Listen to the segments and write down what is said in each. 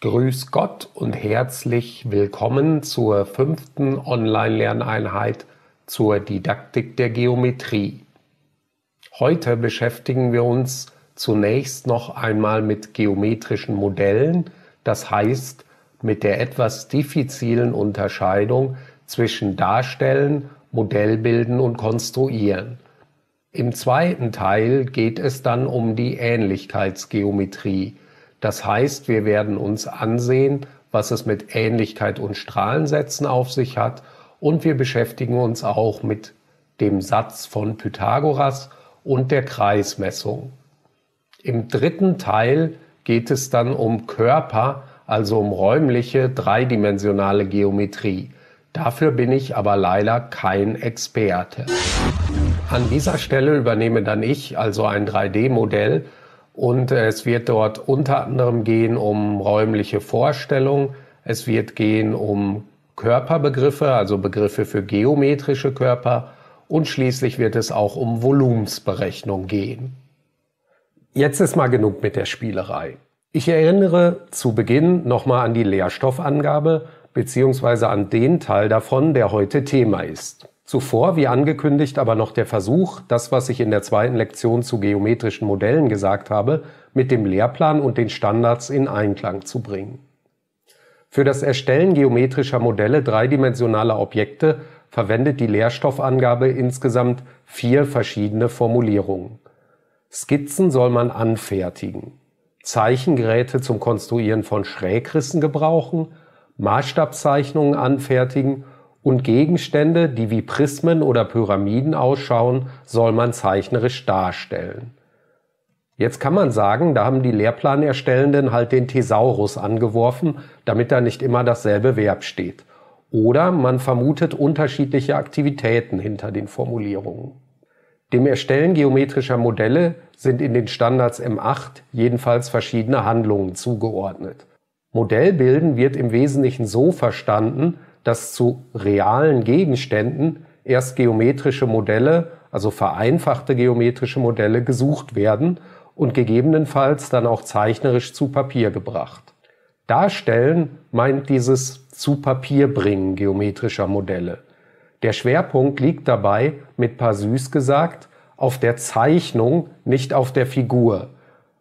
Grüß Gott herzlich willkommen zur fünften Online-Lerneinheit zur Didaktik der Geometrie. Heute beschäftigen wir uns zunächst noch einmal mit geometrischen Modellen, das heißt mit der etwas diffizilen Unterscheidung zwischen Darstellen, Modellbilden und Konstruieren. Im zweiten Teil geht es dann um die Ähnlichkeitsgeometrie. Das heißt, wir werden uns ansehen, was es mit Ähnlichkeit und Strahlensätzen auf sich hat. Und wir beschäftigen uns auch mit dem Satz von Pythagoras und der Kreismessung. Im dritten Teil geht es dann um Körper, also um räumliche, dreidimensionale Geometrie. Dafür bin ich aber leider kein Experte. An dieser Stelle übernehme dann ich, also ein 3D-Modell, und äh, es wird dort unter anderem gehen um räumliche Vorstellung. Es wird gehen um Körperbegriffe, also Begriffe für geometrische Körper. Und schließlich wird es auch um Volumensberechnung gehen. Jetzt ist mal genug mit der Spielerei. Ich erinnere zu Beginn nochmal an die Lehrstoffangabe bzw. an den Teil davon, der heute Thema ist. Zuvor, wie angekündigt, aber noch der Versuch, das, was ich in der zweiten Lektion zu geometrischen Modellen gesagt habe, mit dem Lehrplan und den Standards in Einklang zu bringen. Für das Erstellen geometrischer Modelle dreidimensionaler Objekte verwendet die Lehrstoffangabe insgesamt vier verschiedene Formulierungen. Skizzen soll man anfertigen, Zeichengeräte zum Konstruieren von Schrägrissen gebrauchen, Maßstabzeichnungen anfertigen und Gegenstände, die wie Prismen oder Pyramiden ausschauen, soll man zeichnerisch darstellen. Jetzt kann man sagen, da haben die Lehrplanerstellenden halt den Thesaurus angeworfen, damit da nicht immer dasselbe Verb steht. Oder man vermutet unterschiedliche Aktivitäten hinter den Formulierungen. Dem Erstellen geometrischer Modelle sind in den Standards M8 jedenfalls verschiedene Handlungen zugeordnet. Modellbilden wird im Wesentlichen so verstanden, dass zu realen Gegenständen erst geometrische Modelle, also vereinfachte geometrische Modelle gesucht werden und gegebenenfalls dann auch zeichnerisch zu Papier gebracht. Darstellen meint dieses zu Papier bringen geometrischer Modelle. Der Schwerpunkt liegt dabei, mit paar süß gesagt, auf der Zeichnung, nicht auf der Figur.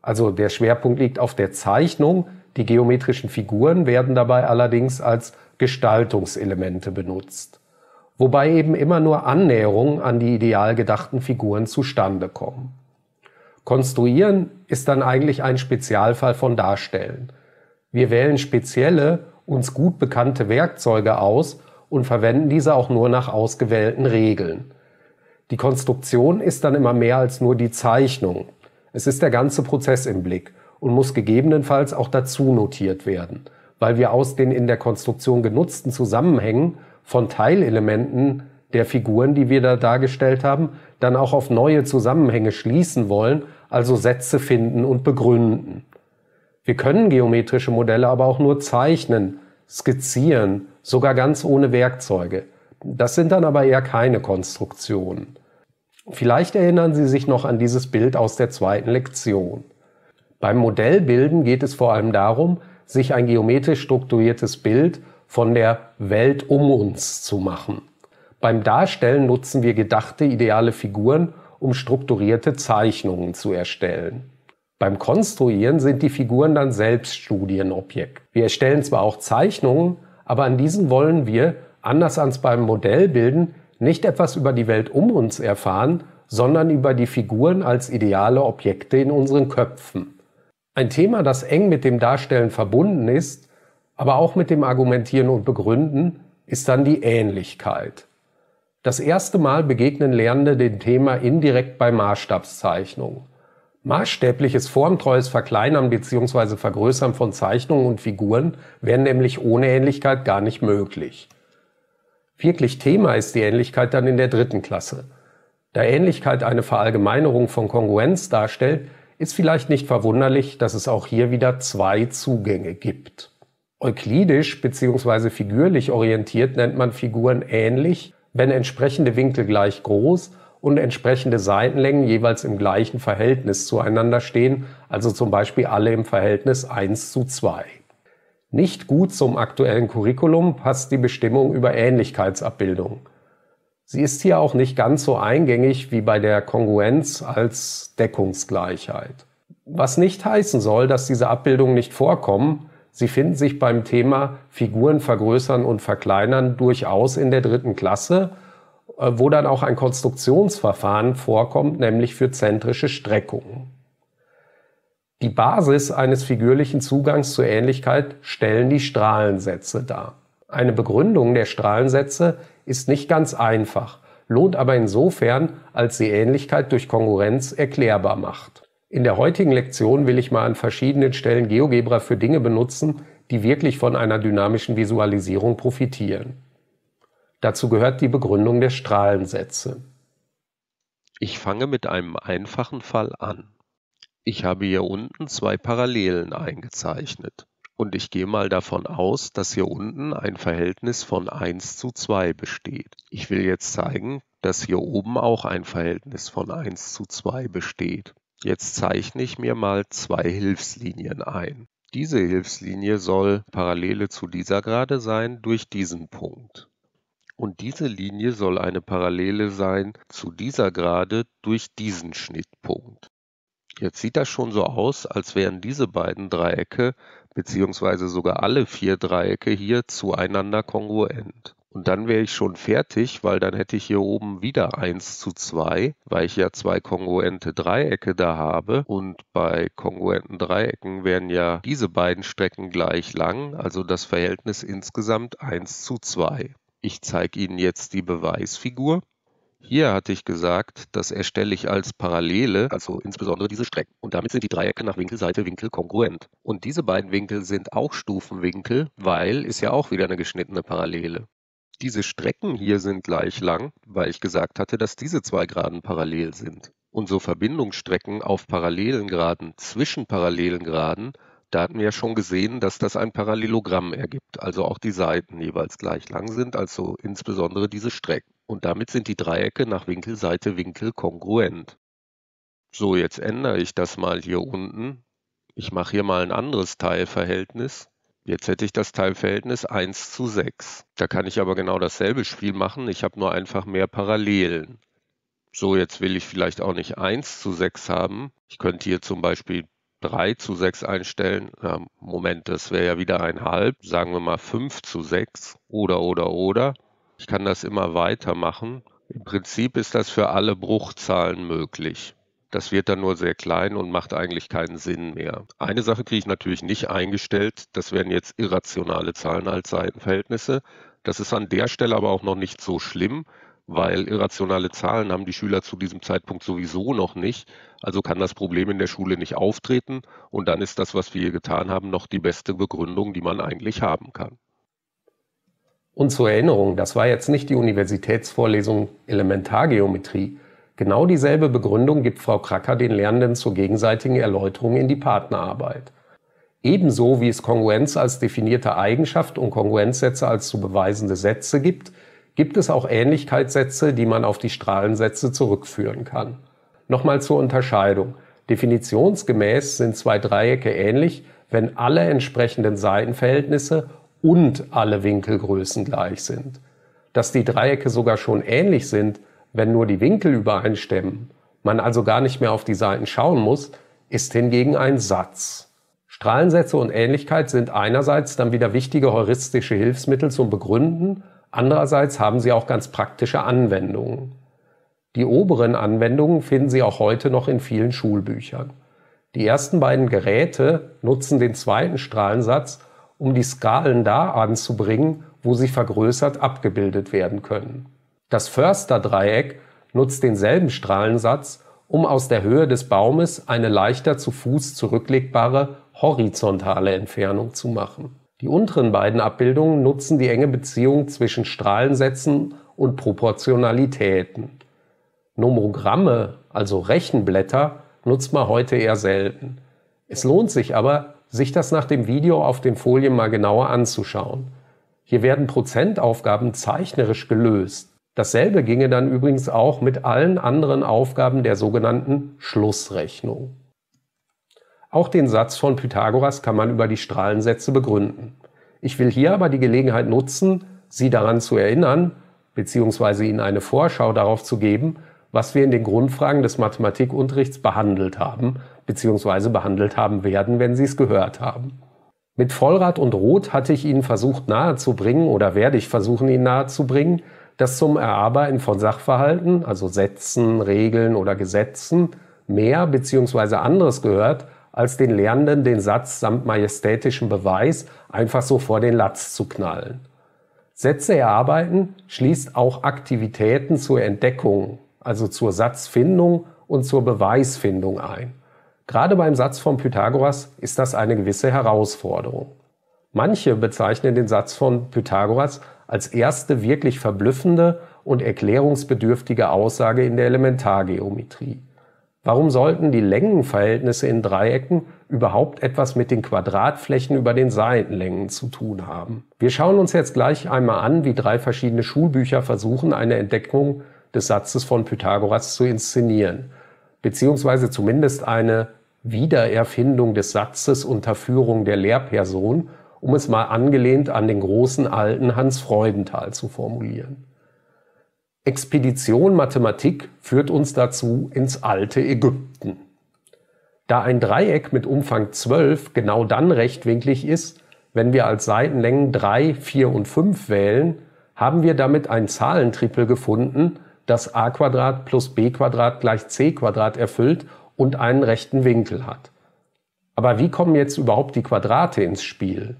Also der Schwerpunkt liegt auf der Zeichnung, die geometrischen Figuren werden dabei allerdings als Gestaltungselemente benutzt, wobei eben immer nur Annäherungen an die ideal gedachten Figuren zustande kommen. Konstruieren ist dann eigentlich ein Spezialfall von Darstellen. Wir wählen spezielle, uns gut bekannte Werkzeuge aus und verwenden diese auch nur nach ausgewählten Regeln. Die Konstruktion ist dann immer mehr als nur die Zeichnung. Es ist der ganze Prozess im Blick und muss gegebenenfalls auch dazu notiert werden – weil wir aus den in der Konstruktion genutzten Zusammenhängen von Teilelementen der Figuren, die wir da dargestellt haben, dann auch auf neue Zusammenhänge schließen wollen, also Sätze finden und begründen. Wir können geometrische Modelle aber auch nur zeichnen, skizzieren, sogar ganz ohne Werkzeuge. Das sind dann aber eher keine Konstruktionen. Vielleicht erinnern Sie sich noch an dieses Bild aus der zweiten Lektion. Beim Modellbilden geht es vor allem darum, sich ein geometrisch strukturiertes Bild von der Welt um uns zu machen. Beim Darstellen nutzen wir gedachte ideale Figuren, um strukturierte Zeichnungen zu erstellen. Beim Konstruieren sind die Figuren dann selbst Studienobjekt. Wir erstellen zwar auch Zeichnungen, aber an diesen wollen wir, anders als beim Modellbilden, nicht etwas über die Welt um uns erfahren, sondern über die Figuren als ideale Objekte in unseren Köpfen. Ein Thema, das eng mit dem Darstellen verbunden ist, aber auch mit dem Argumentieren und Begründen, ist dann die Ähnlichkeit. Das erste Mal begegnen Lernende dem Thema indirekt bei Maßstabszeichnung. Maßstäbliches formtreues Verkleinern bzw. Vergrößern von Zeichnungen und Figuren wären nämlich ohne Ähnlichkeit gar nicht möglich. Wirklich Thema ist die Ähnlichkeit dann in der dritten Klasse. Da Ähnlichkeit eine Verallgemeinerung von Kongruenz darstellt, ist vielleicht nicht verwunderlich, dass es auch hier wieder zwei Zugänge gibt. Euklidisch bzw. figürlich orientiert nennt man Figuren ähnlich, wenn entsprechende Winkel gleich groß und entsprechende Seitenlängen jeweils im gleichen Verhältnis zueinander stehen, also zum Beispiel alle im Verhältnis 1 zu 2. Nicht gut zum aktuellen Curriculum passt die Bestimmung über Ähnlichkeitsabbildung. Sie ist hier auch nicht ganz so eingängig wie bei der Kongruenz als Deckungsgleichheit. Was nicht heißen soll, dass diese Abbildungen nicht vorkommen, sie finden sich beim Thema Figuren vergrößern und verkleinern durchaus in der dritten Klasse, äh, wo dann auch ein Konstruktionsverfahren vorkommt, nämlich für zentrische Streckungen. Die Basis eines figürlichen Zugangs zur Ähnlichkeit stellen die Strahlensätze dar. Eine Begründung der Strahlensätze ist nicht ganz einfach, lohnt aber insofern, als sie Ähnlichkeit durch Konkurrenz erklärbar macht. In der heutigen Lektion will ich mal an verschiedenen Stellen GeoGebra für Dinge benutzen, die wirklich von einer dynamischen Visualisierung profitieren. Dazu gehört die Begründung der Strahlensätze. Ich fange mit einem einfachen Fall an. Ich habe hier unten zwei Parallelen eingezeichnet. Und ich gehe mal davon aus, dass hier unten ein Verhältnis von 1 zu 2 besteht. Ich will jetzt zeigen, dass hier oben auch ein Verhältnis von 1 zu 2 besteht. Jetzt zeichne ich mir mal zwei Hilfslinien ein. Diese Hilfslinie soll Parallele zu dieser Gerade sein durch diesen Punkt. Und diese Linie soll eine Parallele sein zu dieser Gerade durch diesen Schnittpunkt. Jetzt sieht das schon so aus, als wären diese beiden Dreiecke beziehungsweise sogar alle vier Dreiecke hier zueinander kongruent. Und dann wäre ich schon fertig, weil dann hätte ich hier oben wieder 1 zu 2, weil ich ja zwei kongruente Dreiecke da habe. Und bei kongruenten Dreiecken wären ja diese beiden Strecken gleich lang, also das Verhältnis insgesamt 1 zu 2. Ich zeige Ihnen jetzt die Beweisfigur. Hier hatte ich gesagt, das erstelle ich als Parallele, also insbesondere diese Strecken. Und damit sind die Dreiecke nach Winkelseite Winkel kongruent. Und diese beiden Winkel sind auch Stufenwinkel, weil ist ja auch wieder eine geschnittene Parallele. Diese Strecken hier sind gleich lang, weil ich gesagt hatte, dass diese zwei Geraden parallel sind. Und so Verbindungsstrecken auf parallelen Geraden zwischen parallelen Geraden, da hatten wir ja schon gesehen, dass das ein Parallelogramm ergibt, also auch die Seiten jeweils gleich lang sind, also insbesondere diese Strecken. Und damit sind die Dreiecke nach Winkelseite Winkel kongruent. So, jetzt ändere ich das mal hier unten. Ich mache hier mal ein anderes Teilverhältnis. Jetzt hätte ich das Teilverhältnis 1 zu 6. Da kann ich aber genau dasselbe Spiel machen. Ich habe nur einfach mehr Parallelen. So, jetzt will ich vielleicht auch nicht 1 zu 6 haben. Ich könnte hier zum Beispiel 3 zu 6 einstellen. Na, Moment, das wäre ja wieder ein halb. Sagen wir mal 5 zu 6 oder oder oder. Ich kann das immer weitermachen. Im Prinzip ist das für alle Bruchzahlen möglich. Das wird dann nur sehr klein und macht eigentlich keinen Sinn mehr. Eine Sache kriege ich natürlich nicht eingestellt. Das wären jetzt irrationale Zahlen als Seitenverhältnisse. Das ist an der Stelle aber auch noch nicht so schlimm, weil irrationale Zahlen haben die Schüler zu diesem Zeitpunkt sowieso noch nicht. Also kann das Problem in der Schule nicht auftreten. Und dann ist das, was wir hier getan haben, noch die beste Begründung, die man eigentlich haben kann. Und zur Erinnerung, das war jetzt nicht die Universitätsvorlesung Elementargeometrie. Genau dieselbe Begründung gibt Frau Kracker den Lernenden zur gegenseitigen Erläuterung in die Partnerarbeit. Ebenso wie es Kongruenz als definierte Eigenschaft und Kongruenzsätze als zu beweisende Sätze gibt, gibt es auch Ähnlichkeitssätze, die man auf die Strahlensätze zurückführen kann. Nochmal zur Unterscheidung. Definitionsgemäß sind zwei Dreiecke ähnlich, wenn alle entsprechenden Seitenverhältnisse und alle Winkelgrößen gleich sind. Dass die Dreiecke sogar schon ähnlich sind, wenn nur die Winkel übereinstimmen, man also gar nicht mehr auf die Seiten schauen muss, ist hingegen ein Satz. Strahlensätze und Ähnlichkeit sind einerseits dann wieder wichtige heuristische Hilfsmittel zum Begründen, andererseits haben sie auch ganz praktische Anwendungen. Die oberen Anwendungen finden Sie auch heute noch in vielen Schulbüchern. Die ersten beiden Geräte nutzen den zweiten Strahlensatz, um die Skalen da anzubringen, wo sie vergrößert abgebildet werden können. Das Förster-Dreieck nutzt denselben Strahlensatz, um aus der Höhe des Baumes eine leichter zu Fuß zurücklegbare horizontale Entfernung zu machen. Die unteren beiden Abbildungen nutzen die enge Beziehung zwischen Strahlensätzen und Proportionalitäten. Nomogramme, also Rechenblätter, nutzt man heute eher selten. Es lohnt sich aber, sich das nach dem Video auf den Folien mal genauer anzuschauen. Hier werden Prozentaufgaben zeichnerisch gelöst. Dasselbe ginge dann übrigens auch mit allen anderen Aufgaben der sogenannten Schlussrechnung. Auch den Satz von Pythagoras kann man über die Strahlensätze begründen. Ich will hier aber die Gelegenheit nutzen, Sie daran zu erinnern, bzw. Ihnen eine Vorschau darauf zu geben, was wir in den Grundfragen des Mathematikunterrichts behandelt haben bzw. behandelt haben werden, wenn Sie es gehört haben. Mit Vollrad und Rot hatte ich Ihnen versucht nahezubringen oder werde ich versuchen, Ihnen nahezubringen, dass zum Erarbeiten von Sachverhalten, also Sätzen, Regeln oder Gesetzen, mehr bzw. anderes gehört, als den Lernenden den Satz samt majestätischem Beweis einfach so vor den Latz zu knallen. Sätze erarbeiten schließt auch Aktivitäten zur Entdeckung, also zur Satzfindung und zur Beweisfindung ein. Gerade beim Satz von Pythagoras ist das eine gewisse Herausforderung. Manche bezeichnen den Satz von Pythagoras als erste wirklich verblüffende und erklärungsbedürftige Aussage in der Elementargeometrie. Warum sollten die Längenverhältnisse in Dreiecken überhaupt etwas mit den Quadratflächen über den Seitenlängen zu tun haben? Wir schauen uns jetzt gleich einmal an, wie drei verschiedene Schulbücher versuchen, eine Entdeckung des Satzes von Pythagoras zu inszenieren beziehungsweise zumindest eine Wiedererfindung des Satzes unter Führung der Lehrperson, um es mal angelehnt an den großen alten Hans Freudenthal zu formulieren. Expedition Mathematik führt uns dazu ins alte Ägypten. Da ein Dreieck mit Umfang 12 genau dann rechtwinklig ist, wenn wir als Seitenlängen 3, 4 und 5 wählen, haben wir damit ein Zahlentrippel gefunden, das a Quadrat plus b Quadrat gleich c Quadrat erfüllt und einen rechten Winkel hat. Aber wie kommen jetzt überhaupt die Quadrate ins Spiel?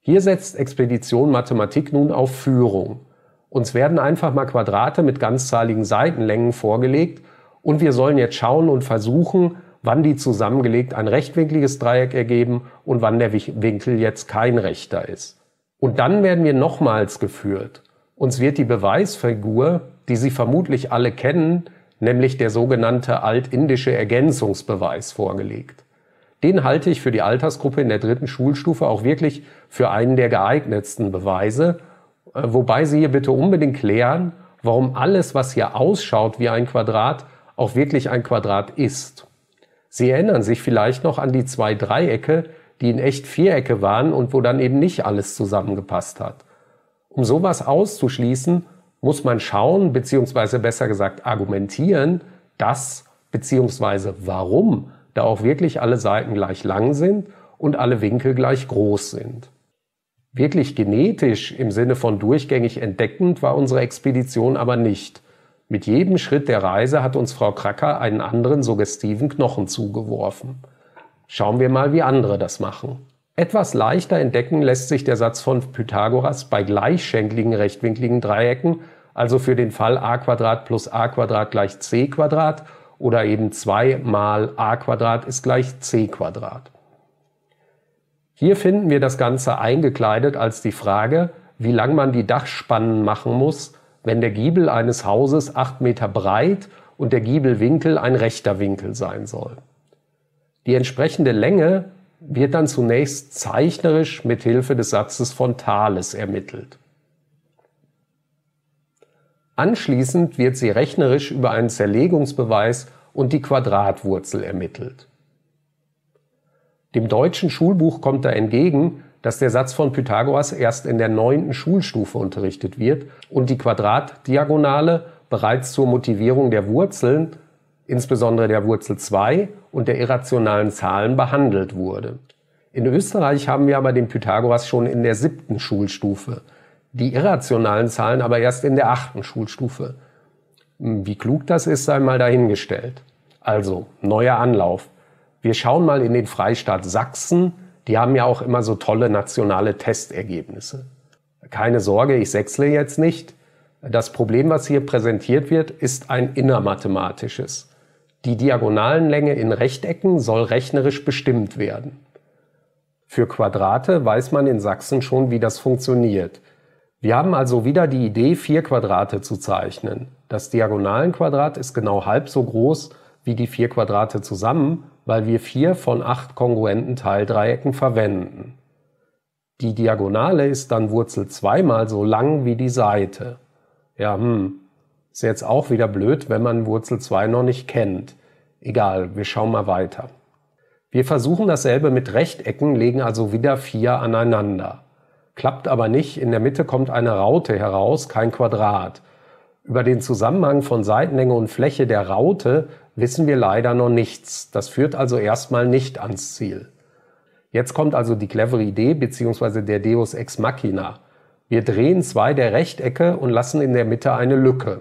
Hier setzt Expedition Mathematik nun auf Führung. Uns werden einfach mal Quadrate mit ganzzahligen Seitenlängen vorgelegt und wir sollen jetzt schauen und versuchen, wann die zusammengelegt ein rechtwinkliges Dreieck ergeben und wann der Winkel jetzt kein rechter ist. Und dann werden wir nochmals geführt. Uns wird die Beweisfigur die Sie vermutlich alle kennen, nämlich der sogenannte altindische Ergänzungsbeweis vorgelegt. Den halte ich für die Altersgruppe in der dritten Schulstufe auch wirklich für einen der geeignetsten Beweise, äh, wobei Sie hier bitte unbedingt klären, warum alles, was hier ausschaut wie ein Quadrat, auch wirklich ein Quadrat ist. Sie erinnern sich vielleicht noch an die zwei Dreiecke, die in echt Vierecke waren und wo dann eben nicht alles zusammengepasst hat. Um sowas auszuschließen, muss man schauen, beziehungsweise besser gesagt argumentieren, dass, beziehungsweise warum da auch wirklich alle Seiten gleich lang sind und alle Winkel gleich groß sind. Wirklich genetisch im Sinne von durchgängig entdeckend war unsere Expedition aber nicht. Mit jedem Schritt der Reise hat uns Frau Kracker einen anderen suggestiven Knochen zugeworfen. Schauen wir mal, wie andere das machen. Etwas leichter entdecken lässt sich der Satz von Pythagoras bei gleichschenkligen rechtwinkligen Dreiecken, also für den Fall a plus a gleich c oder eben 2 mal a ist gleich c Hier finden wir das Ganze eingekleidet als die Frage, wie lang man die Dachspannen machen muss, wenn der Giebel eines Hauses 8 Meter breit und der Giebelwinkel ein rechter Winkel sein soll. Die entsprechende Länge wird dann zunächst zeichnerisch mit Hilfe des Satzes von Thales ermittelt. Anschließend wird sie rechnerisch über einen Zerlegungsbeweis und die Quadratwurzel ermittelt. Dem deutschen Schulbuch kommt da entgegen, dass der Satz von Pythagoras erst in der neunten Schulstufe unterrichtet wird und die Quadratdiagonale bereits zur Motivierung der Wurzeln, insbesondere der Wurzel 2 und der irrationalen Zahlen behandelt wurde. In Österreich haben wir aber den Pythagoras schon in der siebten Schulstufe, die irrationalen Zahlen aber erst in der achten Schulstufe. Hm, wie klug das ist, sei mal dahingestellt. Also, neuer Anlauf. Wir schauen mal in den Freistaat Sachsen. Die haben ja auch immer so tolle nationale Testergebnisse. Keine Sorge, ich sechsle jetzt nicht. Das Problem, was hier präsentiert wird, ist ein innermathematisches. Die Diagonalenlänge in Rechtecken soll rechnerisch bestimmt werden. Für Quadrate weiß man in Sachsen schon, wie das funktioniert. Wir haben also wieder die Idee, vier Quadrate zu zeichnen. Das Diagonalenquadrat ist genau halb so groß wie die vier Quadrate zusammen, weil wir vier von acht kongruenten Teildreiecken verwenden. Die Diagonale ist dann Wurzel zweimal so lang wie die Seite. Ja, hm, ist jetzt auch wieder blöd, wenn man Wurzel 2 noch nicht kennt. Egal, wir schauen mal weiter. Wir versuchen dasselbe mit Rechtecken, legen also wieder 4 aneinander. Klappt aber nicht, in der Mitte kommt eine Raute heraus, kein Quadrat. Über den Zusammenhang von Seitenlänge und Fläche der Raute wissen wir leider noch nichts. Das führt also erstmal nicht ans Ziel. Jetzt kommt also die clevere Idee bzw. der Deus Ex Machina. Wir drehen zwei der Rechtecke und lassen in der Mitte eine Lücke.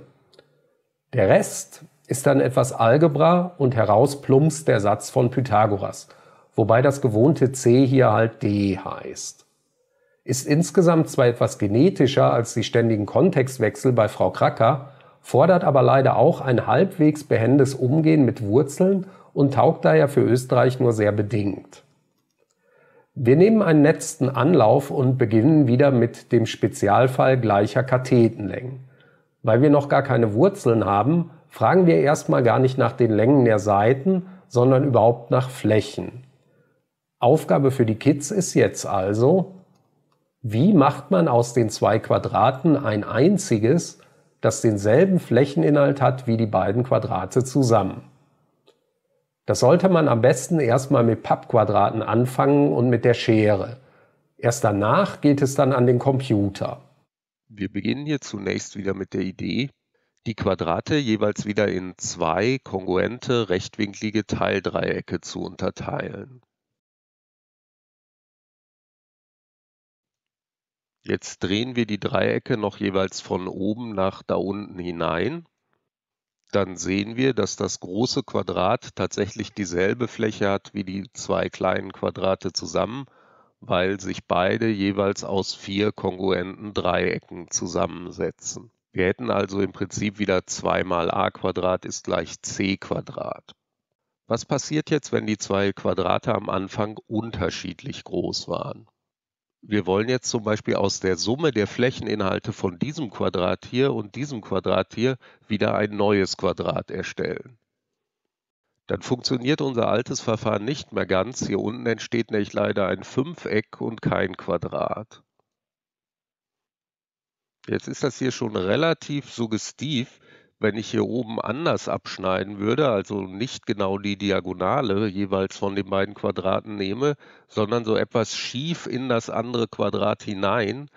Der Rest ist dann etwas Algebra und heraus plumpst der Satz von Pythagoras, wobei das gewohnte c hier halt d heißt. Ist insgesamt zwar etwas genetischer als die ständigen Kontextwechsel bei Frau Kracker, fordert aber leider auch ein halbwegs behendes Umgehen mit Wurzeln und taugt daher für Österreich nur sehr bedingt. Wir nehmen einen letzten Anlauf und beginnen wieder mit dem Spezialfall gleicher Kathetenlängen. Weil wir noch gar keine Wurzeln haben, fragen wir erstmal gar nicht nach den Längen der Seiten, sondern überhaupt nach Flächen. Aufgabe für die Kids ist jetzt also, wie macht man aus den zwei Quadraten ein einziges, das denselben Flächeninhalt hat wie die beiden Quadrate zusammen? Das sollte man am besten erstmal mit Pappquadraten anfangen und mit der Schere. Erst danach geht es dann an den Computer. Wir beginnen hier zunächst wieder mit der Idee, die Quadrate jeweils wieder in zwei kongruente rechtwinklige Teildreiecke zu unterteilen. Jetzt drehen wir die Dreiecke noch jeweils von oben nach da unten hinein. Dann sehen wir, dass das große Quadrat tatsächlich dieselbe Fläche hat wie die zwei kleinen Quadrate zusammen weil sich beide jeweils aus vier kongruenten Dreiecken zusammensetzen. Wir hätten also im Prinzip wieder 2 mal a Quadrat ist gleich c Quadrat. Was passiert jetzt, wenn die zwei Quadrate am Anfang unterschiedlich groß waren? Wir wollen jetzt zum Beispiel aus der Summe der Flächeninhalte von diesem Quadrat hier und diesem Quadrat hier wieder ein neues Quadrat erstellen dann funktioniert unser altes Verfahren nicht mehr ganz. Hier unten entsteht nämlich leider ein Fünfeck und kein Quadrat. Jetzt ist das hier schon relativ suggestiv, wenn ich hier oben anders abschneiden würde, also nicht genau die Diagonale jeweils von den beiden Quadraten nehme, sondern so etwas schief in das andere Quadrat hinein,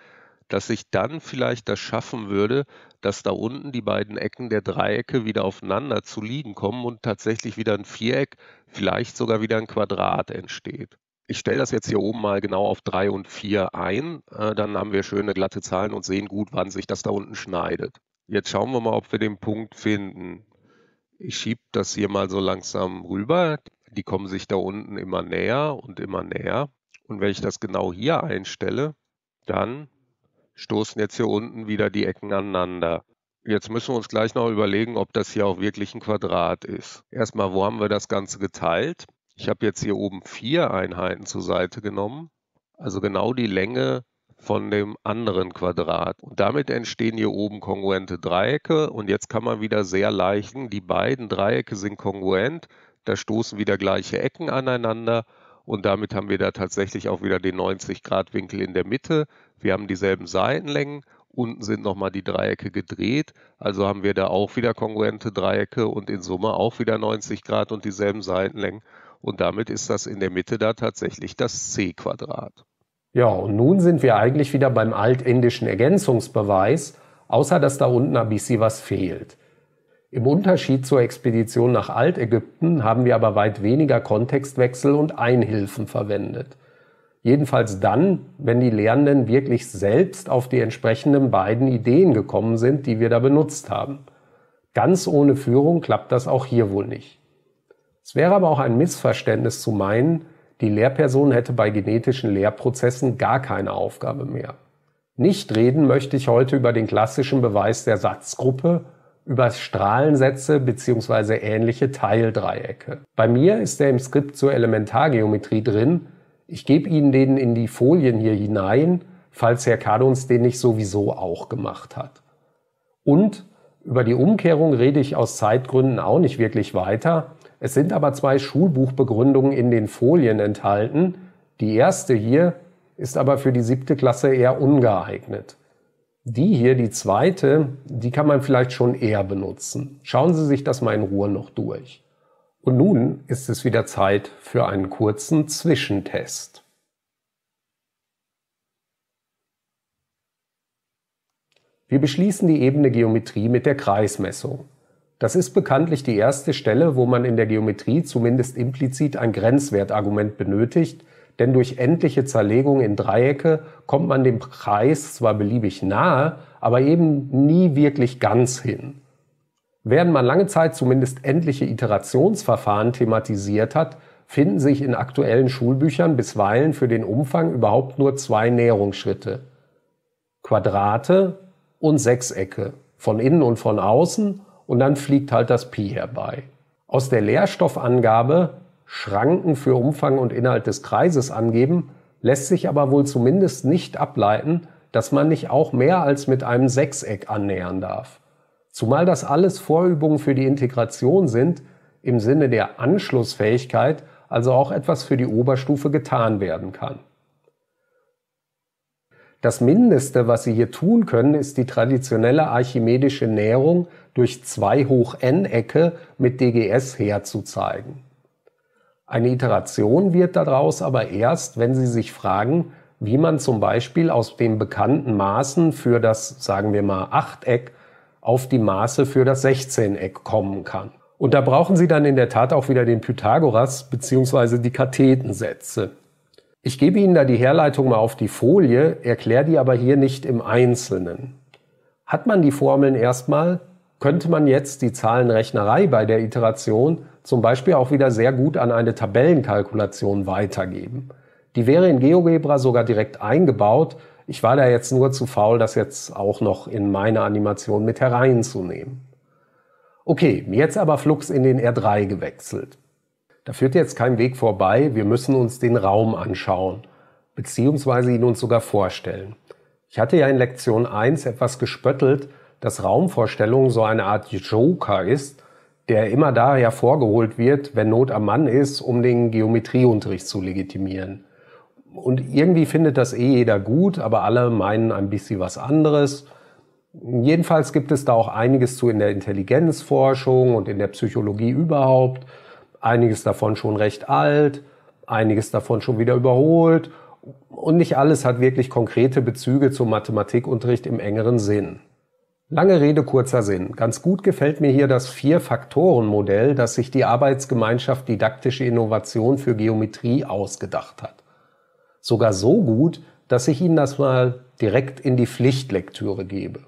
dass ich dann vielleicht das schaffen würde, dass da unten die beiden Ecken der Dreiecke wieder aufeinander zu liegen kommen und tatsächlich wieder ein Viereck, vielleicht sogar wieder ein Quadrat entsteht. Ich stelle das jetzt hier oben mal genau auf 3 und 4 ein, äh, dann haben wir schöne glatte Zahlen und sehen gut, wann sich das da unten schneidet. Jetzt schauen wir mal, ob wir den Punkt finden. Ich schiebe das hier mal so langsam rüber. Die kommen sich da unten immer näher und immer näher. Und wenn ich das genau hier einstelle, dann stoßen jetzt hier unten wieder die Ecken aneinander. Jetzt müssen wir uns gleich noch überlegen, ob das hier auch wirklich ein Quadrat ist. Erstmal, wo haben wir das Ganze geteilt? Ich habe jetzt hier oben vier Einheiten zur Seite genommen, also genau die Länge von dem anderen Quadrat. Und damit entstehen hier oben kongruente Dreiecke und jetzt kann man wieder sehr leicht, die beiden Dreiecke sind kongruent, da stoßen wieder gleiche Ecken aneinander und damit haben wir da tatsächlich auch wieder den 90-Grad-Winkel in der Mitte. Wir haben dieselben Seitenlängen. Unten sind nochmal die Dreiecke gedreht. Also haben wir da auch wieder kongruente Dreiecke und in Summe auch wieder 90 Grad und dieselben Seitenlängen. Und damit ist das in der Mitte da tatsächlich das C-Quadrat. Ja, und nun sind wir eigentlich wieder beim altindischen Ergänzungsbeweis, außer dass da unten ein bisschen was fehlt. Im Unterschied zur Expedition nach Altägypten haben wir aber weit weniger Kontextwechsel und Einhilfen verwendet. Jedenfalls dann, wenn die Lernenden wirklich selbst auf die entsprechenden beiden Ideen gekommen sind, die wir da benutzt haben. Ganz ohne Führung klappt das auch hier wohl nicht. Es wäre aber auch ein Missverständnis zu meinen, die Lehrperson hätte bei genetischen Lehrprozessen gar keine Aufgabe mehr. Nicht reden möchte ich heute über den klassischen Beweis der Satzgruppe über Strahlensätze bzw. ähnliche Teildreiecke. Bei mir ist er im Skript zur Elementargeometrie drin. Ich gebe Ihnen den in die Folien hier hinein, falls Herr Kadons den nicht sowieso auch gemacht hat. Und über die Umkehrung rede ich aus Zeitgründen auch nicht wirklich weiter. Es sind aber zwei Schulbuchbegründungen in den Folien enthalten. Die erste hier ist aber für die siebte Klasse eher ungeeignet. Die hier, die zweite, die kann man vielleicht schon eher benutzen. Schauen Sie sich das mal in Ruhe noch durch. Und nun ist es wieder Zeit für einen kurzen Zwischentest. Wir beschließen die Ebene Geometrie mit der Kreismessung. Das ist bekanntlich die erste Stelle, wo man in der Geometrie zumindest implizit ein Grenzwertargument benötigt, denn durch endliche Zerlegung in Dreiecke kommt man dem Preis zwar beliebig nahe, aber eben nie wirklich ganz hin. Während man lange Zeit zumindest endliche Iterationsverfahren thematisiert hat, finden sich in aktuellen Schulbüchern bisweilen für den Umfang überhaupt nur zwei Näherungsschritte. Quadrate und Sechsecke, von innen und von außen, und dann fliegt halt das Pi herbei. Aus der Lehrstoffangabe Schranken für Umfang und Inhalt des Kreises angeben, lässt sich aber wohl zumindest nicht ableiten, dass man nicht auch mehr als mit einem Sechseck annähern darf. Zumal das alles Vorübungen für die Integration sind, im Sinne der Anschlussfähigkeit also auch etwas für die Oberstufe getan werden kann. Das Mindeste, was Sie hier tun können, ist die traditionelle archimedische Näherung durch zwei hoch n Ecke mit DGS herzuzeigen. Eine Iteration wird daraus aber erst, wenn Sie sich fragen, wie man zum Beispiel aus den bekannten Maßen für das, sagen wir mal, Achteck auf die Maße für das 16-Eck kommen kann. Und da brauchen Sie dann in der Tat auch wieder den Pythagoras bzw. die Kathetensätze. Ich gebe Ihnen da die Herleitung mal auf die Folie, erkläre die aber hier nicht im Einzelnen. Hat man die Formeln erstmal, könnte man jetzt die Zahlenrechnerei bei der Iteration zum Beispiel auch wieder sehr gut an eine Tabellenkalkulation weitergeben. Die wäre in GeoGebra sogar direkt eingebaut. Ich war da jetzt nur zu faul, das jetzt auch noch in meine Animation mit hereinzunehmen. Okay, jetzt aber Flux in den R3 gewechselt. Da führt jetzt kein Weg vorbei, wir müssen uns den Raum anschauen, beziehungsweise ihn uns sogar vorstellen. Ich hatte ja in Lektion 1 etwas gespöttelt, dass Raumvorstellung so eine Art Joker ist, der immer da hervorgeholt wird, wenn Not am Mann ist, um den Geometrieunterricht zu legitimieren. Und irgendwie findet das eh jeder gut, aber alle meinen ein bisschen was anderes. Jedenfalls gibt es da auch einiges zu in der Intelligenzforschung und in der Psychologie überhaupt. Einiges davon schon recht alt, einiges davon schon wieder überholt. Und nicht alles hat wirklich konkrete Bezüge zum Mathematikunterricht im engeren Sinn. Lange Rede, kurzer Sinn. Ganz gut gefällt mir hier das Vier-Faktoren-Modell, das sich die Arbeitsgemeinschaft Didaktische Innovation für Geometrie ausgedacht hat. Sogar so gut, dass ich Ihnen das mal direkt in die Pflichtlektüre gebe.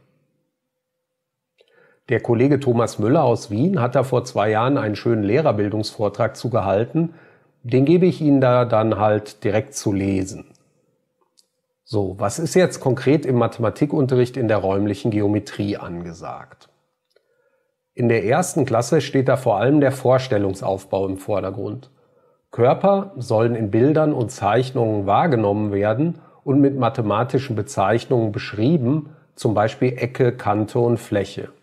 Der Kollege Thomas Müller aus Wien hat da vor zwei Jahren einen schönen Lehrerbildungsvortrag zugehalten. Den gebe ich Ihnen da dann halt direkt zu lesen. So, was ist jetzt konkret im Mathematikunterricht in der räumlichen Geometrie angesagt? In der ersten Klasse steht da vor allem der Vorstellungsaufbau im Vordergrund. Körper sollen in Bildern und Zeichnungen wahrgenommen werden und mit mathematischen Bezeichnungen beschrieben, zum Beispiel Ecke, Kante und Fläche.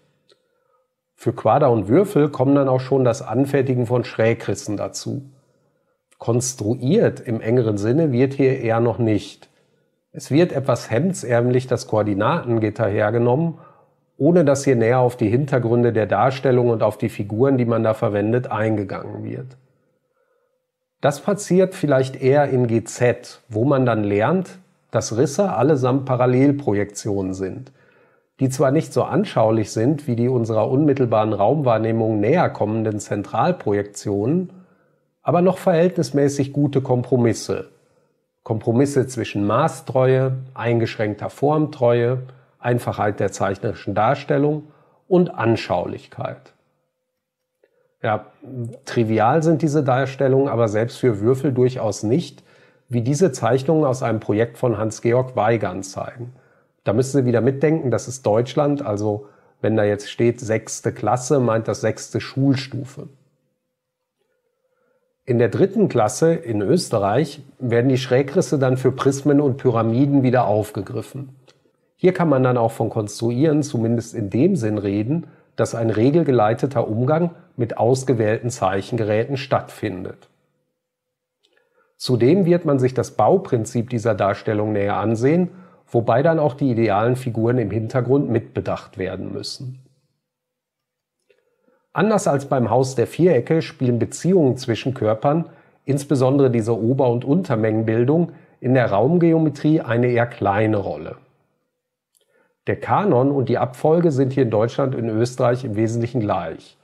Für Quader und Würfel kommen dann auch schon das Anfertigen von Schrägrissen dazu. Konstruiert im engeren Sinne wird hier eher noch nicht. Es wird etwas hemdsärmlich das Koordinatengitter hergenommen, ohne dass hier näher auf die Hintergründe der Darstellung und auf die Figuren, die man da verwendet, eingegangen wird. Das passiert vielleicht eher in GZ, wo man dann lernt, dass Risse allesamt Parallelprojektionen sind, die zwar nicht so anschaulich sind wie die unserer unmittelbaren Raumwahrnehmung näher kommenden Zentralprojektionen, aber noch verhältnismäßig gute Kompromisse, Kompromisse zwischen Maßtreue, eingeschränkter Formtreue, Einfachheit der zeichnerischen Darstellung und Anschaulichkeit. Ja, trivial sind diese Darstellungen aber selbst für Würfel durchaus nicht, wie diese Zeichnungen aus einem Projekt von Hans-Georg Weigand zeigen. Da müssen Sie wieder mitdenken, das ist Deutschland, also wenn da jetzt steht sechste Klasse, meint das sechste Schulstufe. In der dritten Klasse in Österreich werden die Schrägrisse dann für Prismen und Pyramiden wieder aufgegriffen. Hier kann man dann auch von Konstruieren zumindest in dem Sinn reden, dass ein regelgeleiteter Umgang mit ausgewählten Zeichengeräten stattfindet. Zudem wird man sich das Bauprinzip dieser Darstellung näher ansehen, wobei dann auch die idealen Figuren im Hintergrund mitbedacht werden müssen. Anders als beim Haus der Vierecke spielen Beziehungen zwischen Körpern, insbesondere diese Ober und Untermengenbildung, in der Raumgeometrie eine eher kleine Rolle. Der Kanon und die Abfolge sind hier in Deutschland und Österreich im Wesentlichen gleich: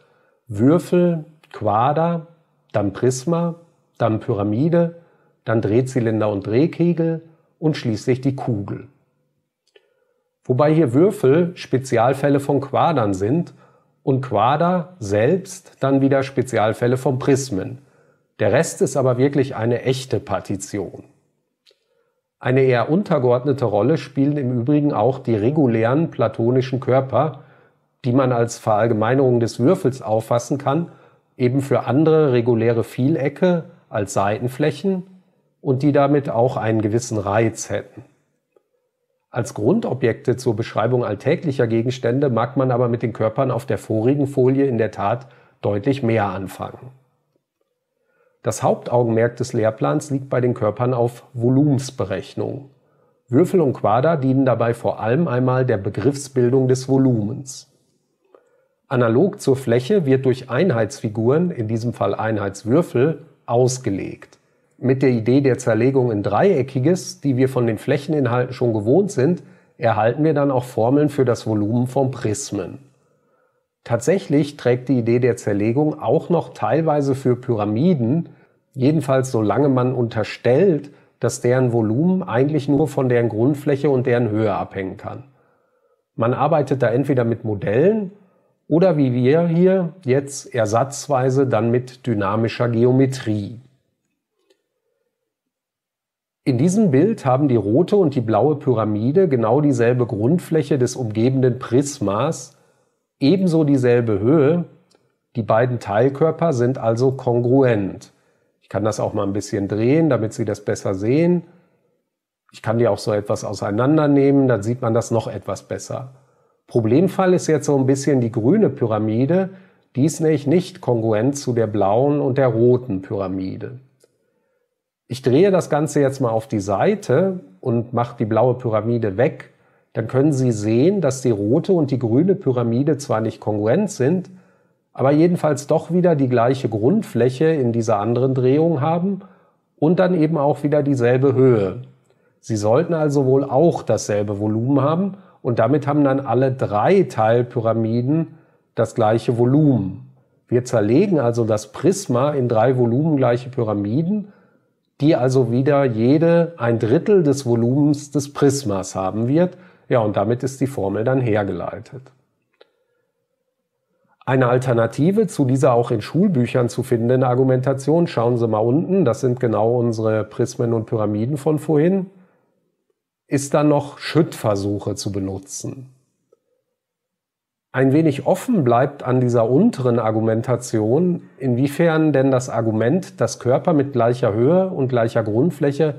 Würfel, Quader, dann Prisma, dann Pyramide, dann Drehzylinder und Drehkegel und schließlich die Kugel. Wobei hier Würfel Spezialfälle von Quadern sind und Quader selbst dann wieder Spezialfälle von Prismen. Der Rest ist aber wirklich eine echte Partition. Eine eher untergeordnete Rolle spielen im Übrigen auch die regulären platonischen Körper, die man als Verallgemeinerung des Würfels auffassen kann, eben für andere reguläre Vielecke als Seitenflächen und die damit auch einen gewissen Reiz hätten. Als Grundobjekte zur Beschreibung alltäglicher Gegenstände mag man aber mit den Körpern auf der vorigen Folie in der Tat deutlich mehr anfangen. Das Hauptaugenmerk des Lehrplans liegt bei den Körpern auf Volumensberechnung. Würfel und Quader dienen dabei vor allem einmal der Begriffsbildung des Volumens. Analog zur Fläche wird durch Einheitsfiguren, in diesem Fall Einheitswürfel, ausgelegt mit der Idee der Zerlegung in Dreieckiges, die wir von den Flächeninhalten schon gewohnt sind, erhalten wir dann auch Formeln für das Volumen von Prismen. Tatsächlich trägt die Idee der Zerlegung auch noch teilweise für Pyramiden, jedenfalls solange man unterstellt, dass deren Volumen eigentlich nur von deren Grundfläche und deren Höhe abhängen kann. Man arbeitet da entweder mit Modellen oder wie wir hier jetzt ersatzweise dann mit dynamischer Geometrie. In diesem Bild haben die rote und die blaue Pyramide genau dieselbe Grundfläche des umgebenden Prismas, ebenso dieselbe Höhe. Die beiden Teilkörper sind also kongruent. Ich kann das auch mal ein bisschen drehen, damit Sie das besser sehen. Ich kann die auch so etwas auseinandernehmen, dann sieht man das noch etwas besser. Problemfall ist jetzt so ein bisschen die grüne Pyramide. Die ist nämlich nicht kongruent zu der blauen und der roten Pyramide ich drehe das Ganze jetzt mal auf die Seite und mache die blaue Pyramide weg, dann können Sie sehen, dass die rote und die grüne Pyramide zwar nicht kongruent sind, aber jedenfalls doch wieder die gleiche Grundfläche in dieser anderen Drehung haben und dann eben auch wieder dieselbe Höhe. Sie sollten also wohl auch dasselbe Volumen haben und damit haben dann alle drei Teilpyramiden das gleiche Volumen. Wir zerlegen also das Prisma in drei volumengleiche Pyramiden die also wieder jede ein Drittel des Volumens des Prismas haben wird. Ja, und damit ist die Formel dann hergeleitet. Eine Alternative zu dieser auch in Schulbüchern zu findenden Argumentation, schauen Sie mal unten, das sind genau unsere Prismen und Pyramiden von vorhin, ist dann noch Schüttversuche zu benutzen ein wenig offen bleibt an dieser unteren Argumentation, inwiefern denn das Argument, dass Körper mit gleicher Höhe und gleicher Grundfläche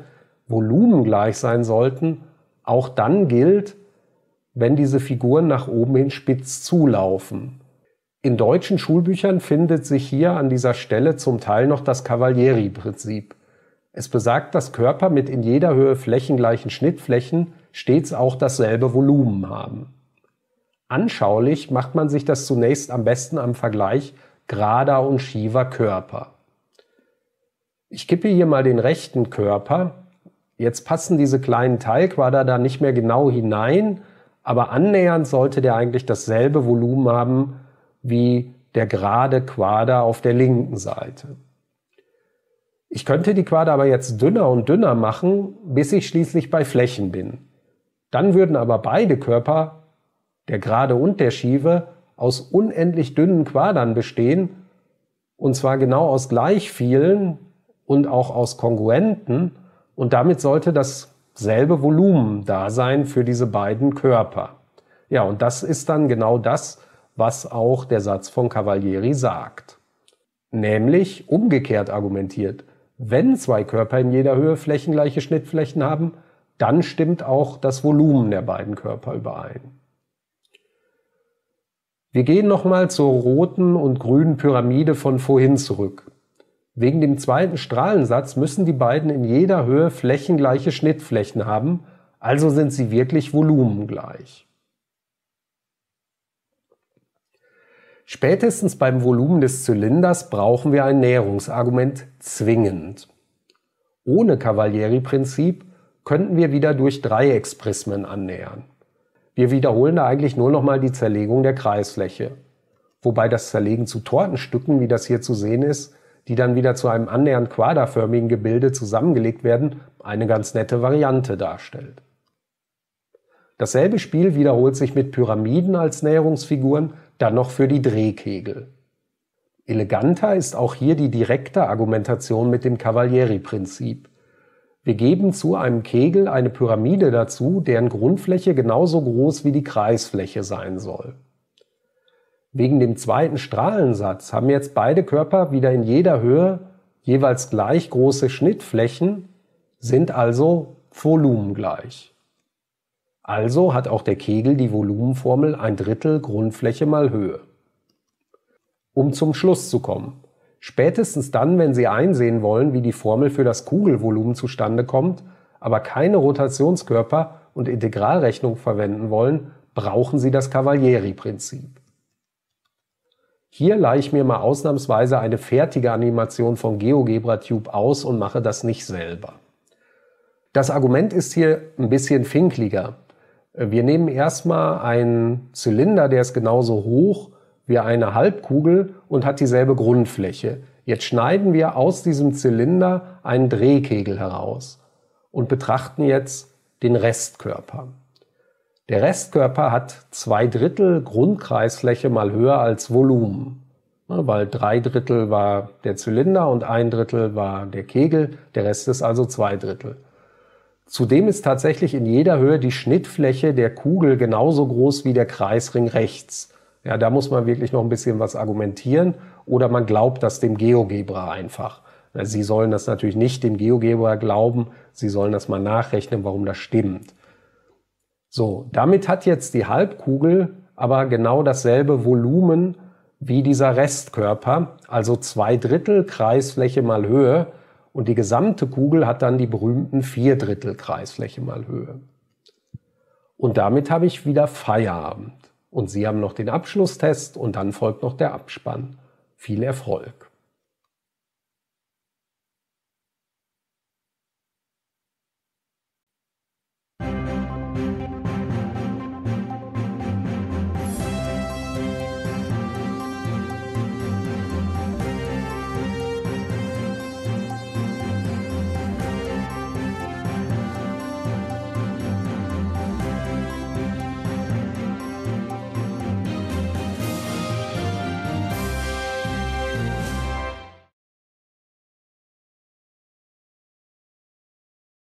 volumengleich sein sollten, auch dann gilt, wenn diese Figuren nach oben hin spitz zulaufen. In deutschen Schulbüchern findet sich hier an dieser Stelle zum Teil noch das Cavalieri-Prinzip. Es besagt, dass Körper mit in jeder Höhe flächengleichen Schnittflächen stets auch dasselbe Volumen haben. Anschaulich macht man sich das zunächst am besten am Vergleich gerader und schiefer Körper. Ich kippe hier mal den rechten Körper. Jetzt passen diese kleinen Teilquader da nicht mehr genau hinein, aber annähernd sollte der eigentlich dasselbe Volumen haben wie der gerade Quader auf der linken Seite. Ich könnte die Quader aber jetzt dünner und dünner machen, bis ich schließlich bei Flächen bin. Dann würden aber beide Körper der Gerade und der Schiefe, aus unendlich dünnen Quadern bestehen, und zwar genau aus gleich vielen und auch aus Kongruenten, und damit sollte dasselbe Volumen da sein für diese beiden Körper. Ja, und das ist dann genau das, was auch der Satz von Cavalieri sagt. Nämlich umgekehrt argumentiert. Wenn zwei Körper in jeder Höhe flächengleiche Schnittflächen haben, dann stimmt auch das Volumen der beiden Körper überein. Wir gehen nochmal zur roten und grünen Pyramide von vorhin zurück. Wegen dem zweiten Strahlensatz müssen die beiden in jeder Höhe flächengleiche Schnittflächen haben, also sind sie wirklich volumengleich. Spätestens beim Volumen des Zylinders brauchen wir ein Näherungsargument zwingend. Ohne Cavalieri-Prinzip könnten wir wieder durch Dreiecksprismen annähern. Wir wiederholen da eigentlich nur nochmal die Zerlegung der Kreisfläche. Wobei das Zerlegen zu Tortenstücken, wie das hier zu sehen ist, die dann wieder zu einem annähernd quaderförmigen Gebilde zusammengelegt werden, eine ganz nette Variante darstellt. Dasselbe Spiel wiederholt sich mit Pyramiden als Näherungsfiguren, dann noch für die Drehkegel. Eleganter ist auch hier die direkte Argumentation mit dem Cavalieri-Prinzip. Wir geben zu einem Kegel eine Pyramide dazu, deren Grundfläche genauso groß wie die Kreisfläche sein soll. Wegen dem zweiten Strahlensatz haben jetzt beide Körper wieder in jeder Höhe jeweils gleich große Schnittflächen, sind also volumengleich. Also hat auch der Kegel die Volumenformel ein Drittel Grundfläche mal Höhe. Um zum Schluss zu kommen. Spätestens dann, wenn Sie einsehen wollen, wie die Formel für das Kugelvolumen zustande kommt, aber keine Rotationskörper und Integralrechnung verwenden wollen, brauchen Sie das Cavalieri-Prinzip. Hier leihe ich mir mal ausnahmsweise eine fertige Animation von GeoGebra Tube aus und mache das nicht selber. Das Argument ist hier ein bisschen finkliger. Wir nehmen erstmal einen Zylinder, der ist genauso hoch wie eine Halbkugel und hat dieselbe Grundfläche. Jetzt schneiden wir aus diesem Zylinder einen Drehkegel heraus und betrachten jetzt den Restkörper. Der Restkörper hat zwei Drittel Grundkreisfläche mal höher als Volumen, ne, weil drei Drittel war der Zylinder und ein Drittel war der Kegel, der Rest ist also zwei Drittel. Zudem ist tatsächlich in jeder Höhe die Schnittfläche der Kugel genauso groß wie der Kreisring rechts. Ja, da muss man wirklich noch ein bisschen was argumentieren oder man glaubt das dem GeoGebra einfach. Sie sollen das natürlich nicht dem GeoGebra glauben, Sie sollen das mal nachrechnen, warum das stimmt. So, damit hat jetzt die Halbkugel aber genau dasselbe Volumen wie dieser Restkörper, also zwei Drittel Kreisfläche mal Höhe und die gesamte Kugel hat dann die berühmten vier Drittel Kreisfläche mal Höhe. Und damit habe ich wieder Feierabend. Und Sie haben noch den Abschlusstest und dann folgt noch der Abspann. Viel Erfolg!